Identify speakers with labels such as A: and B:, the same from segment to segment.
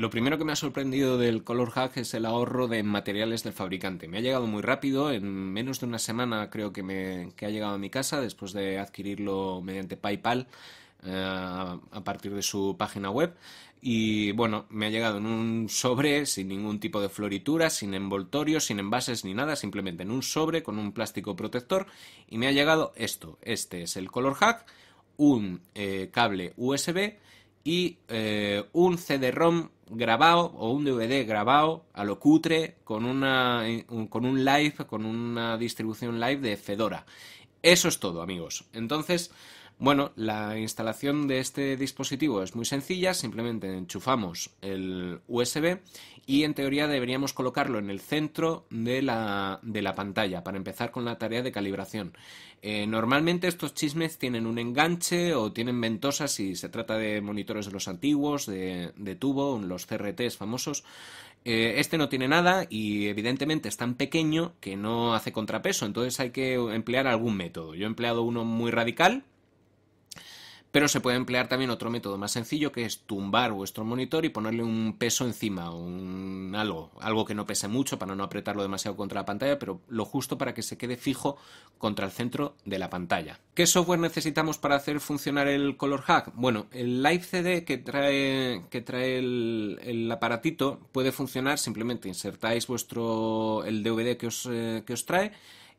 A: Lo primero que me ha sorprendido del Color Hack es el ahorro de materiales del fabricante. Me ha llegado muy rápido, en menos de una semana creo que, me, ha llegado a mi casa después de adquirirlo mediante PayPal eh, a partir de su página web. Y bueno, me ha llegado en un sobre sin ningún tipo de floritura, sin envoltorio, sin envases ni nada, simplemente en un sobre con un plástico protector. Y me ha llegado esto. Este es el Color Hack, un eh, cable USB y eh, un CD-ROM grabado o un DVD grabado a lo cutre con, una, eh, con un live, con una distribución live de Fedora. Eso es todo, amigos. Entonces, bueno, la instalación de este dispositivo es muy sencilla, simplemente enchufamos el USB y en teoría deberíamos colocarlo en el centro de la, pantalla para empezar con la tarea de calibración. Eh, normalmente estos chismes tienen un enganche o tienen ventosas si se trata de monitores de los antiguos, de, tubo, los CRTs famosos. Eh, este no tiene nada y evidentemente es tan pequeño que no hace contrapeso, entonces hay que emplear algún método. Yo he empleado uno muy radical pero se puede emplear también otro método más sencillo que es tumbar vuestro monitor y ponerle un peso encima, un algo, algo que no pese mucho para no apretarlo demasiado contra la pantalla, pero lo justo para que se quede fijo contra el centro de la pantalla. ¿Qué software necesitamos para hacer funcionar el Color Hack? Bueno, el Live CD que trae, que trae el, aparatito puede funcionar simplemente insertáis vuestro el DVD que eh, que os trae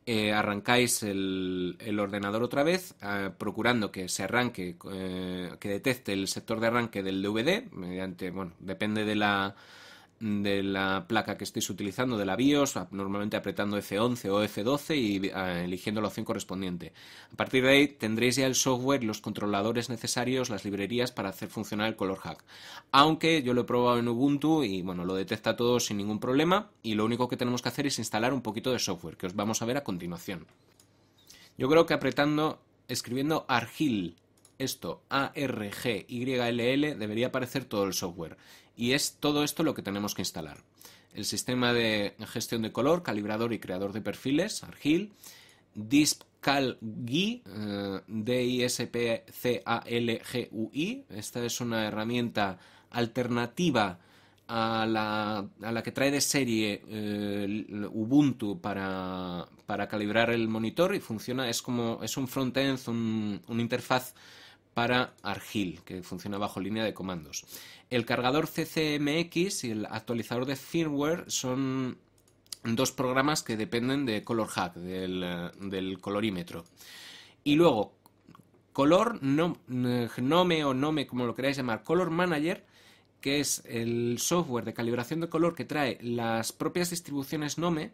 A: eh, arrancáis el, el, ordenador otra vez, eh, procurando que se arranque, eh, que detecte el sector de arranque del DVD, mediante, bueno, depende de la de la placa que estéis utilizando, de la BIOS, normalmente apretando F11 o F12 y eligiendo la opción correspondiente. A partir de ahí tendréis ya el software, los controladores necesarios, las librerías para hacer funcionar el color hack. Aunque yo lo he probado en Ubuntu y bueno, lo detecta todo sin ningún problema y lo único que tenemos que hacer es instalar un poquito de software, que os vamos a ver a continuación. Yo creo que apretando, escribiendo argil esto, A-R-G-Y-L-L, debería aparecer todo el software. Y es todo esto lo que tenemos que instalar. El sistema de gestión de color, calibrador y creador de perfiles, Argil, DispCalGui, eh, D-I-S-P-C-A-L-G-U-I. Esta es una herramienta alternativa a la, que trae de serie eh, Ubuntu para, calibrar el monitor y funciona, es como, es un frontend, un, una interfaz para Argil, que funciona bajo línea de comandos. El cargador CCMX y el actualizador de firmware son dos programas que dependen de Color Hack, del, eh, colorímetro. Y luego, Color Gnome eh, o Nome, como lo queráis llamar, Color Manager, que es el software de calibración de color que trae las propias distribuciones Nome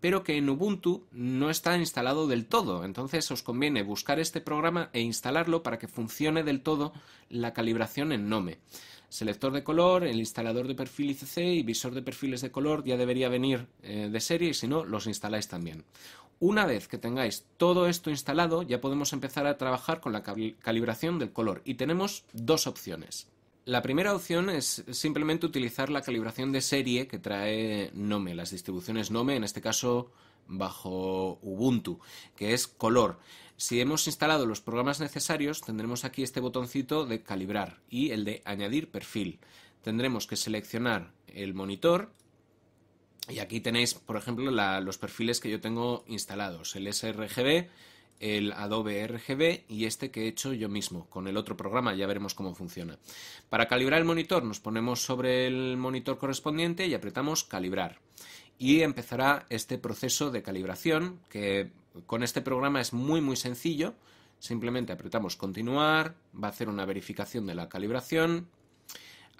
A: pero que en Ubuntu no está instalado del todo. Entonces os conviene buscar este programa e instalarlo para que funcione del todo la calibración en Nome. Selector de color, el instalador de perfil ICC y visor de perfiles de color ya debería venir eh, de serie y si no, los instaláis también. Una vez que tengáis todo esto instalado, ya podemos empezar a trabajar con la calibración del color y tenemos dos opciones. La primera opción es simplemente utilizar la calibración de serie que trae Nome, las distribuciones Nome, en este caso bajo Ubuntu, que es color. Si hemos instalado los programas necesarios, tendremos aquí este botoncito de calibrar y el de añadir perfil. Tendremos que seleccionar el monitor y aquí tenéis, por ejemplo, los perfiles que yo tengo instalados, el sRGB, el Adobe RGB y este que he hecho yo mismo con el otro programa, ya veremos cómo funciona. Para calibrar el monitor nos ponemos sobre el monitor correspondiente y apretamos calibrar y empezará este proceso de calibración que con este programa es muy muy sencillo, simplemente apretamos continuar, va a hacer una verificación de la calibración,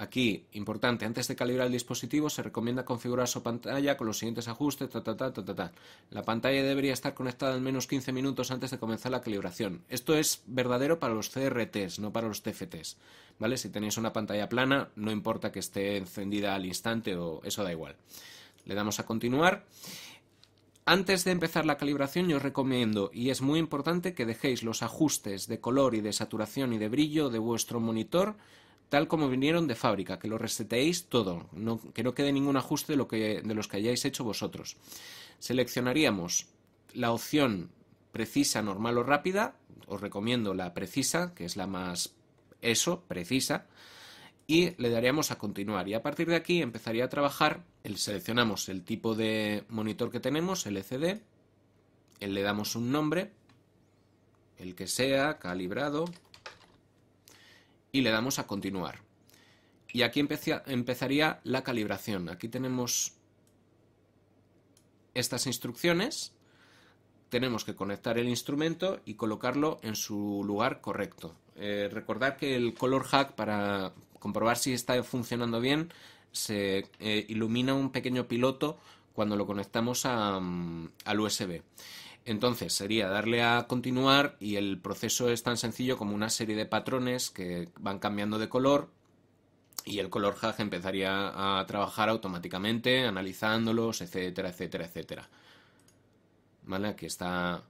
A: Aquí, importante, antes de calibrar el dispositivo se recomienda configurar su pantalla con los siguientes ajustes, La pantalla debería estar conectada al menos 15 minutos antes de comenzar la calibración. Esto es verdadero para los CRTs, no para los TFTs. ¿Vale? Si tenéis una pantalla plana, no importa que esté encendida al instante o eso da igual. Le damos a continuar. Antes de empezar la calibración yo os recomiendo, y es muy importante, que dejéis los ajustes de color y de saturación y de brillo de vuestro monitor tal como vinieron de fábrica, que lo reseteéis todo, que no quede ningún ajuste de, lo que, de los que hayáis hecho vosotros. Seleccionaríamos la opción precisa, normal o rápida, os recomiendo la precisa, que es la más eso, precisa, y le daríamos a continuar. Y a partir de aquí empezaría a trabajar, el, seleccionamos el tipo de monitor que tenemos, LCD, le damos un nombre, el que sea, calibrado, y le damos a continuar. Y aquí empezaría la calibración. Aquí tenemos estas instrucciones. Tenemos que conectar el instrumento y colocarlo en su lugar correcto. recordar eh, recordad que el color hack para comprobar si está funcionando bien se eh, ilumina un pequeño piloto cuando lo conectamos mm, al USB. Entonces sería darle a continuar y el proceso es tan sencillo como una serie de patrones que van cambiando de color y el color empezaría a trabajar automáticamente, analizándolos, etcétera, etcétera, etcétera. Aquí está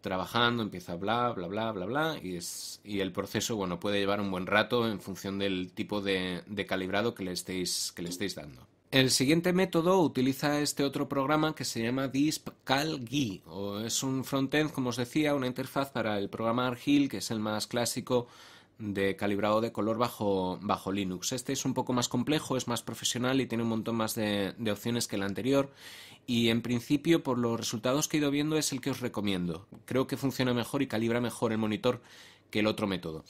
A: trabajando, empieza bla, bla, bla, bla, bla, y, es, y el proceso, puede llevar un buen rato en función del tipo de, calibrado que le estéis, que le estéis dando. El siguiente método utiliza este otro programa que se llama DispCalGui, o es un frontend, como os decía, una interfaz para el programa Argil, que es el más clásico de calibrado de color bajo, bajo Linux. Este es un poco más complejo, es más profesional y tiene un montón más de, de opciones que el anterior. Y en principio, por los resultados que he ido viendo, es el que os recomiendo. Creo que funciona mejor y calibra mejor el monitor que el otro método.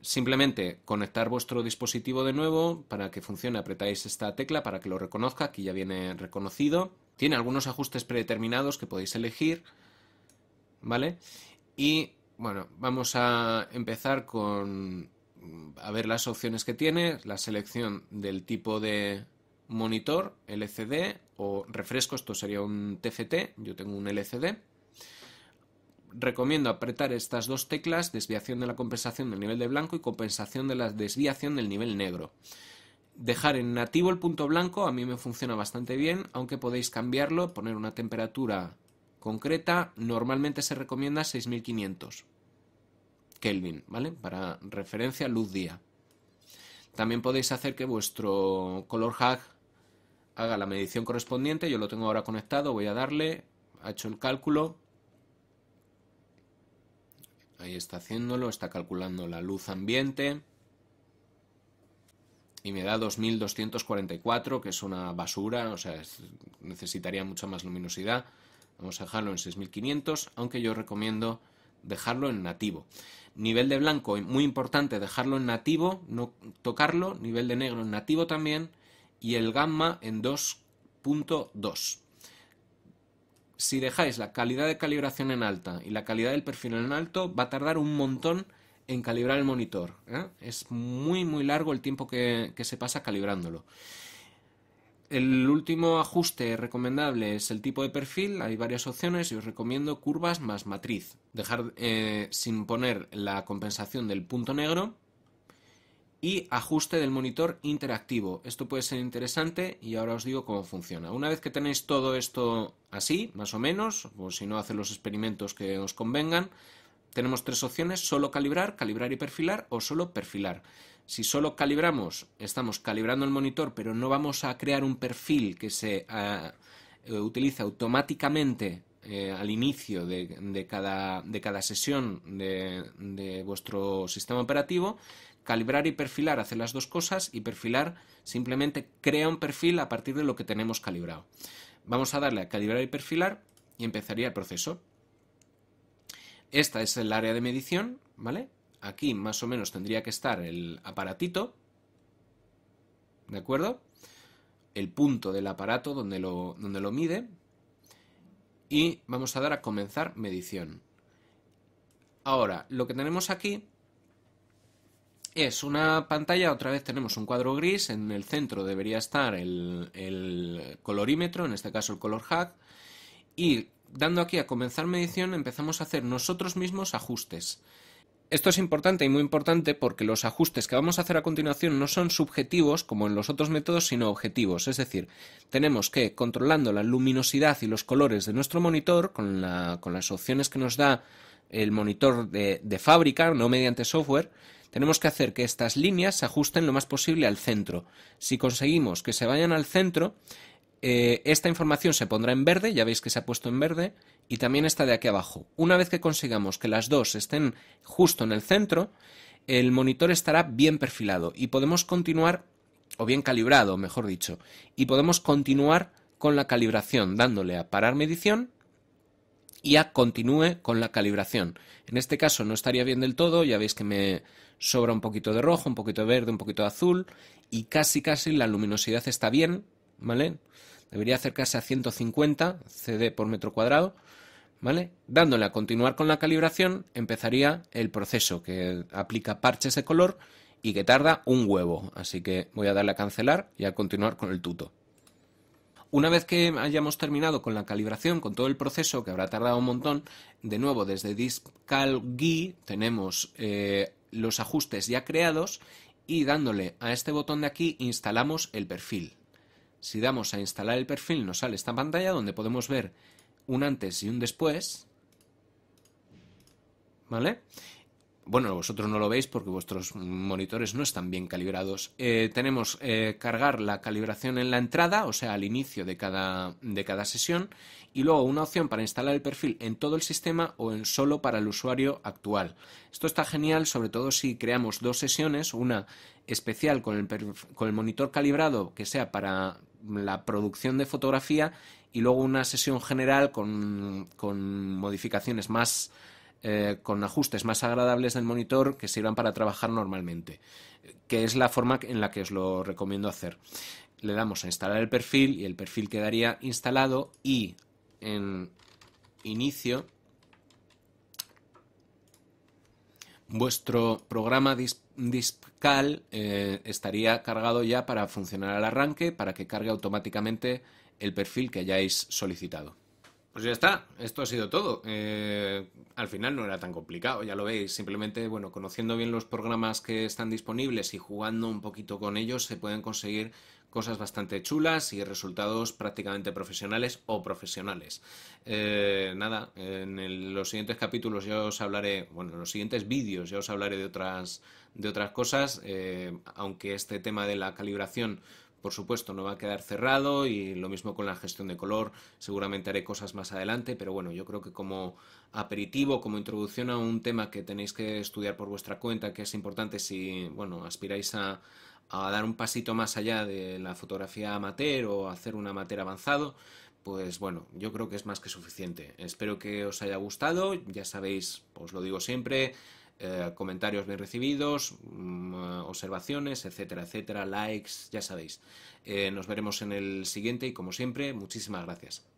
A: Simplemente conectar vuestro dispositivo de nuevo para que funcione, apretáis esta tecla para que lo reconozca, aquí ya viene reconocido. Tiene algunos ajustes predeterminados que podéis elegir, ¿vale? Y bueno, vamos a empezar con a ver las opciones que tiene, la selección del tipo de monitor, LCD o refresco, esto sería un TFT, yo tengo un LCD recomiendo apretar estas dos teclas, desviación de la compensación del nivel de blanco y compensación de la desviación del nivel negro. Dejar en nativo el punto blanco a mí me funciona bastante bien, aunque podéis cambiarlo, poner una temperatura concreta, normalmente se recomienda 6500 Kelvin, ¿vale? Para referencia luz día. También podéis hacer que vuestro color hack haga la medición correspondiente, yo lo tengo ahora conectado, voy a darle, ha hecho el cálculo, Ahí está haciéndolo, está calculando la luz ambiente. Y me da 2244, que es una basura, o sea, necesitaría mucha más luminosidad. Vamos a dejarlo en 6500, aunque yo recomiendo dejarlo en nativo. Nivel de blanco, muy importante, dejarlo en nativo, no tocarlo. Nivel de negro en nativo también. Y el gamma en 2.2 si dejáis la calidad de calibración en alta y la calidad del perfil en alto, va a tardar un montón en calibrar el monitor. ¿eh? Es muy, muy largo el tiempo que, se pasa calibrándolo. El último ajuste recomendable es el tipo de perfil. Hay varias opciones y os recomiendo curvas más matriz. Dejar eh, sin poner la compensación del punto negro y ajuste del monitor interactivo. Esto puede ser interesante y ahora os digo cómo funciona. Una vez que tenéis todo esto así, más o menos, o si no, hacen los experimentos que os convengan, tenemos tres opciones, solo calibrar, calibrar y perfilar o solo perfilar. Si solo calibramos, estamos calibrando el monitor, pero no vamos a crear un perfil que se ah, eh, utiliza automáticamente eh, al inicio de, cada, de cada, sesión de, vuestro sistema operativo, calibrar y perfilar hace las dos cosas y perfilar simplemente crea un perfil a partir de lo que tenemos calibrado. Vamos a darle a calibrar y perfilar y empezaría el proceso. Esta es el área de medición, ¿vale? Aquí más o menos tendría que estar el aparatito, ¿de acuerdo? El punto del aparato donde lo, donde lo mide y vamos a dar a comenzar medición. Ahora, lo que tenemos aquí es una pantalla, otra vez tenemos un cuadro gris, en el centro debería estar el, colorímetro, en este caso el color hack, y dando aquí a comenzar medición empezamos a hacer nosotros mismos ajustes. Esto es importante y muy importante porque los ajustes que vamos a hacer a continuación no son subjetivos como en los otros métodos, sino objetivos. Es decir, tenemos que, controlando la luminosidad y los colores de nuestro monitor, con, las opciones que nos da el monitor de fábrica, no mediante software, tenemos que hacer que estas líneas se ajusten lo más posible al centro. Si conseguimos que se vayan al centro, eh, esta información se pondrá en verde, ya veis que se ha puesto en verde, y también esta de aquí abajo. Una vez que consigamos que las dos estén justo en el centro, el monitor estará bien perfilado y podemos continuar, o bien calibrado, mejor dicho, y podemos continuar con la calibración dándole a parar medición y a continúe con la calibración. En este caso no estaría bien del todo, ya veis que me sobra un poquito de rojo, un poquito de verde, un poquito de azul y casi casi la luminosidad está bien, ¿vale? debería acercarse a 150 CD por metro cuadrado, ¿vale? Dándole a continuar con la calibración, empezaría el proceso que aplica parches de color y que tarda un huevo, así que voy a darle a cancelar y a continuar con el tuto. Una vez que hayamos terminado con la calibración, con todo el proceso, que habrá tardado un montón, de nuevo desde DiscalGui tenemos eh, los ajustes ya creados y dándole a este botón de aquí instalamos el perfil. Si damos a instalar el perfil nos sale esta pantalla donde podemos ver un antes y un después. ¿Vale? bueno, vosotros no lo veis porque vuestros monitores no están bien calibrados. Eh, tenemos eh, cargar la calibración en la entrada, o sea, al inicio de cada, sesión, y luego una opción para instalar el perfil en todo el sistema o en solo para el usuario actual. Esto está genial, sobre todo si creamos dos sesiones, una especial con el, monitor calibrado que sea para la producción de fotografía y luego una sesión general con modificaciones más eh, con ajustes más agradables del monitor que sirvan para trabajar normalmente, que es la forma en la que os lo recomiendo hacer. Le damos a instalar el perfil y el perfil quedaría instalado y en inicio vuestro programa eh, estaría cargado ya para funcionar al arranque, para que cargue automáticamente el perfil que hayáis solicitado. Pues ya está, esto ha sido todo. Eh, al final no era tan complicado, ya lo veis. Simplemente, bueno, conociendo bien los programas que están disponibles y jugando un poquito con ellos, se pueden conseguir cosas bastante chulas y resultados prácticamente profesionales o profesionales. Eh, nada, en los siguientes capítulos ya os hablaré, bueno, en los siguientes vídeos ya os hablaré de otras, de otras cosas, eh, aunque este tema de la calibración por supuesto, no va a quedar cerrado y lo mismo con la gestión de color, seguramente haré cosas más adelante, pero bueno, yo creo que como aperitivo, como introducción a un tema que tenéis que estudiar por vuestra cuenta, que es importante si, bueno, aspiráis a, a dar un pasito más allá de la fotografía amateur o hacer un amateur avanzado, pues bueno, yo creo que es más que suficiente. Espero que os haya gustado, ya sabéis, os lo digo siempre, eh, comentarios bien recibidos, mm, eh, observaciones, etcétera, etcétera, likes, ya sabéis. Eh, nos veremos en el siguiente y como siempre, muchísimas gracias.